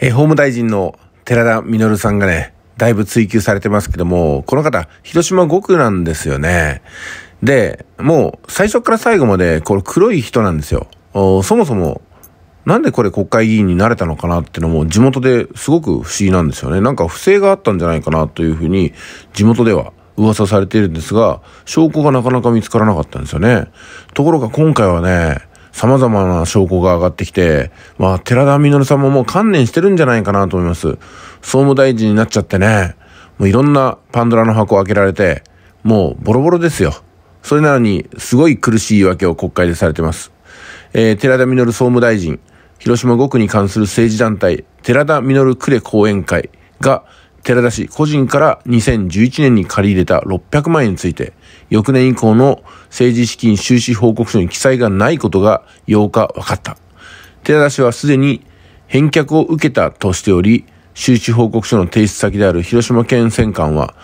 え法務大臣の寺田稔さんがね、だいぶ追求されてますけども、この方、広島5区なんですよね。で、もう最初から最後まで、これ黒い人なんですよ。そもそも、なんでこれ国会議員になれたのかなっていうのも地元ですごく不思議なんですよね。なんか不正があったんじゃないかなというふうに地元では噂されているんですが、証拠がなかなか見つからなかったんですよね。ところが今回はね、様々な証拠が上がってきて、まあ、寺田稔さんももう観念してるんじゃないかなと思います。総務大臣になっちゃってね、もういろんなパンドラの箱を開けられて、もうボロボロですよ。それなのに、すごい苦しい言い訳を国会でされてます。えー、寺田稔総務大臣、広島5区に関する政治団体、寺田稔呉講演会が、寺田氏個人から2011年に借り入れた600万円について、翌年以降の政治資金収支報告書に記載がないことが8日分かった。寺田氏はすでに返却を受けたとしており、収支報告書の提出先である広島県選管は、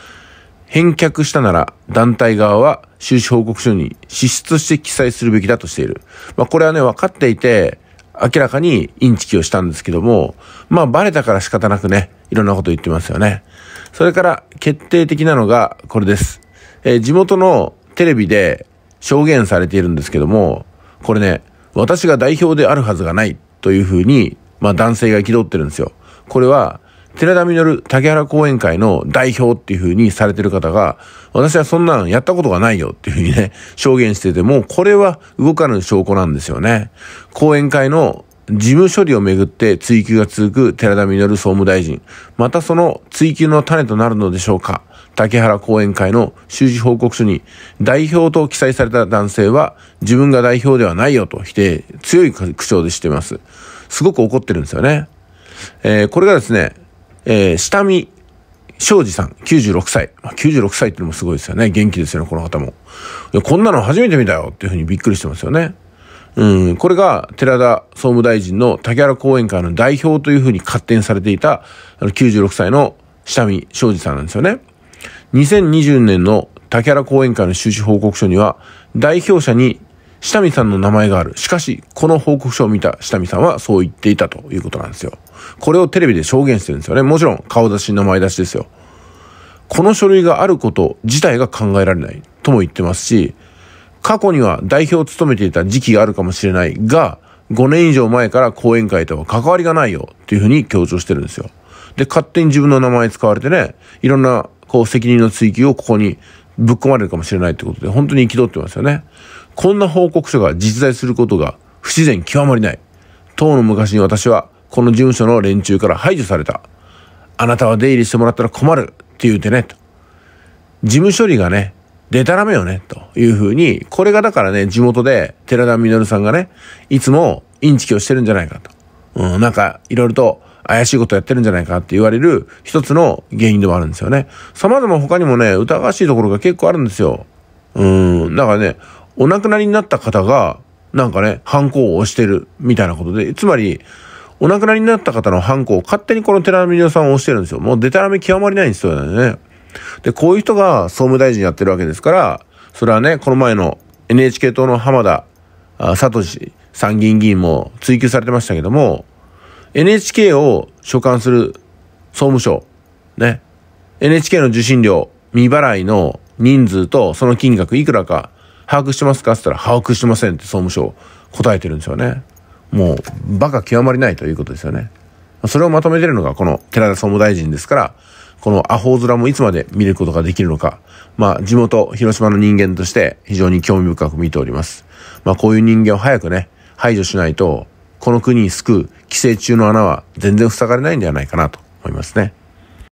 返却したなら団体側は収支報告書に支出して記載するべきだとしている。まあこれはね、分かっていて、明らかにインチキをしたんですけども、まあバレたから仕方なくね、いろんなこと言ってますよね。それから決定的なのがこれです。えー、地元のテレビで証言されているんですけども、これね、私が代表であるはずがないというふうに、まあ男性が憤ってるんですよ。これは寺田稔竹原講演会の代表っていうふうにされてる方が、私はそんなのやったことがないよっていうふうにね、証言してても、これは動かぬ証拠なんですよね。講演会の事務処理をめぐって追及が続く寺田稔総務大臣。またその追及の種となるのでしょうか竹原講演会の収支報告書に代表と記載された男性は自分が代表ではないよと否定、強い口調でしています。すごく怒ってるんですよね。えー、これがですね、えー、下見庄司さん、96歳。96歳ってのもすごいですよね。元気ですよね、この方も。こんなの初めて見たよっていうふうにびっくりしてますよね。うん、これが寺田総務大臣の竹原後援会の代表というふうに勝手にされていた、あの96歳の下見庄司さんなんですよね。2020年の竹原後援会の収支報告書には、代表者に下見さんの名前がある。しかし、この報告書を見た下見さんはそう言っていたということなんですよ。これをテレビで証言してるんですよね。もちろん、顔出し、名前出しですよ。この書類があること自体が考えられないとも言ってますし、過去には代表を務めていた時期があるかもしれないが、5年以上前から講演会とは関わりがないよっていうふうに強調してるんですよ。で、勝手に自分の名前使われてね、いろんなこう責任の追及をここにぶっ込まれるかもしれないってことで、本当に憤ってますよね。こんな報告書が実在することが不自然極まりない。当の昔に私はこの事務所の連中から排除された。あなたは出入りしてもらったら困るって言うてね、と。事務処理がね、でたらめよね、というふうに、これがだからね、地元で寺田稔さんがね、いつもインチキをしてるんじゃないかと。うん、なんか、いろいろと怪しいことやってるんじゃないかって言われる一つの原因でもあるんですよね。様々他にもね、疑わしいところが結構あるんですよ。うん、だからね、お亡くなりになった方が、なんかね、犯行を押してるみたいなことで、つまり、お亡くなりになった方の犯行を勝手にこの寺田さんを押してるんですよ。もうデタラメ極まりないんですよね。で、こういう人が総務大臣やってるわけですから、それはね、この前の NHK 党の浜田聡参議院議員も追及されてましたけども、NHK を所管する総務省、ね、NHK の受信料未払いの人数とその金額いくらか把握してますかって言ったら、把握してませんって総務省答えてるんですよね。もう、馬鹿極まりないということですよね。それをまとめてるのがこの寺田総務大臣ですから、このアホ面もいつまで見ることができるのか、まあ地元、広島の人間として非常に興味深く見ております。まあこういう人間を早くね、排除しないと、この国に救う寄生虫の穴は全然塞がれないんではないかなと思いますね。